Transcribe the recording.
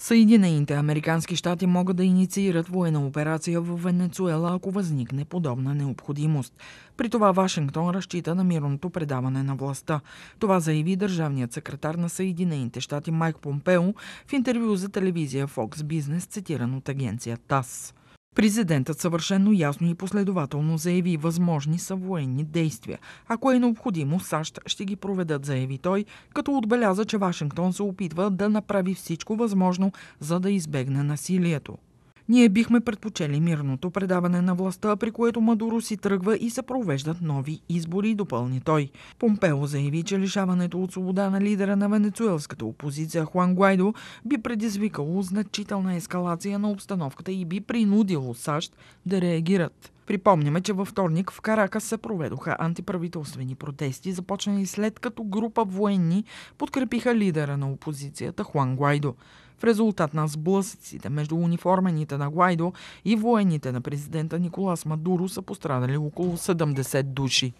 Съединените американски щати могат да инициират военна операция в Венецуела, ако възникне подобна необходимост. При това Вашингтон разчита на мирното предаване на властта. Това заяви държавният секретар на Съединените щати Майк Помпео в интервю за телевизия Fox Business, цитиран от агенция ТАС. Президентът съвършенно ясно и последователно заяви възможни са военни действия. Ако е необходимо, САЩ ще ги проведат, заяви той, като отбеляза, че Вашингтон се опитва да направи всичко възможно, за да избегне насилието. Ние бихме предпочели мирното предаване на властта, при което Мадуро си тръгва и се провеждат нови избори, допълни той. Помпео заяви, че лишаването от свобода на лидера на венецуелската опозиция Хуан Гуайдо би предизвикало значителна ескалация на обстановката и би принудило САЩ да реагират. Припомняме, че във вторник в Каракас се проведоха антиправителствени протести, започнали след като група военни подкрепиха лидера на опозицията Хуан Гуайдо. В резултат на сблъсъците между униформените на Гуайдо и военните на президента Николас Мадуро са пострадали около 70 души.